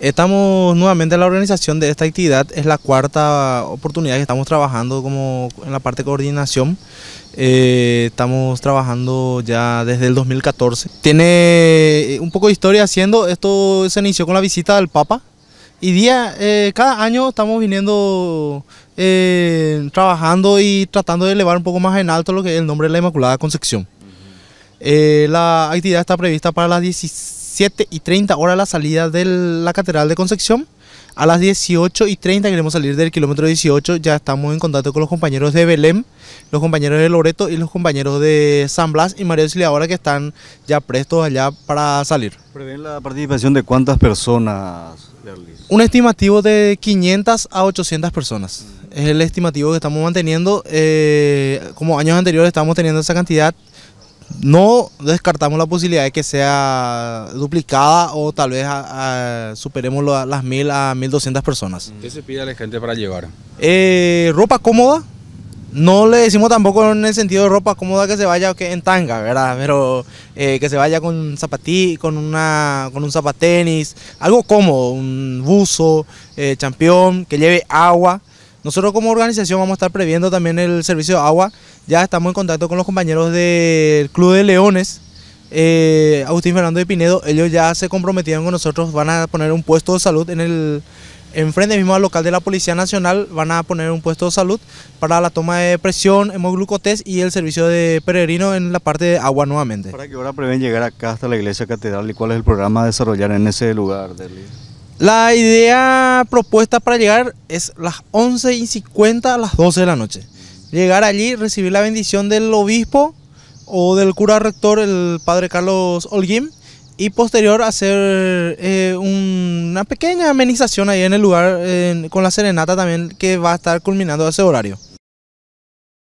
Estamos nuevamente en la organización de esta actividad, es la cuarta oportunidad que estamos trabajando como en la parte de coordinación. Eh, estamos trabajando ya desde el 2014. Tiene eh, un poco de historia haciendo, esto se inició con la visita del Papa y día, eh, cada año estamos viniendo trabajando y tratando de elevar un poco más en alto lo que el nombre de la Inmaculada Concepción. la actividad está prevista para las 16 7 y 30 horas la salida de la Catedral de Concepción. A las 18 y 30 queremos salir del kilómetro 18. Ya estamos en contacto con los compañeros de Belém los compañeros de Loreto y los compañeros de San Blas y María ahora que están ya prestos allá para salir. ¿Prevén la participación de cuántas personas, Un estimativo de 500 a 800 personas. Mm. Es el estimativo que estamos manteniendo. Eh, como años anteriores estamos teniendo esa cantidad no descartamos la posibilidad de que sea duplicada o tal vez superemos las mil a 1200 personas. ¿Qué se pide a la gente para llevar? Eh, ropa cómoda. No le decimos tampoco en el sentido de ropa cómoda que se vaya que en tanga, ¿verdad? Pero eh, que se vaya con zapatí, con una con un zapatenis, algo cómodo, un buzo, eh, champión, que lleve agua, nosotros como organización vamos a estar previendo también el servicio de agua. Ya estamos en contacto con los compañeros del Club de Leones, eh, Agustín Fernando de Pinedo. Ellos ya se comprometieron con nosotros, van a poner un puesto de salud en el enfrente mismo al local de la Policía Nacional. Van a poner un puesto de salud para la toma de presión, hemoglucotés y el servicio de peregrino en la parte de agua nuevamente. ¿Para qué hora prevén llegar acá hasta la iglesia catedral y cuál es el programa a desarrollar en ese lugar, del la idea propuesta para llegar es las 11 y 50 a las 12 de la noche. Llegar allí, recibir la bendición del obispo o del cura rector, el padre Carlos Holguín, y posterior hacer eh, una pequeña amenización ahí en el lugar con la serenata también que va a estar culminando ese horario.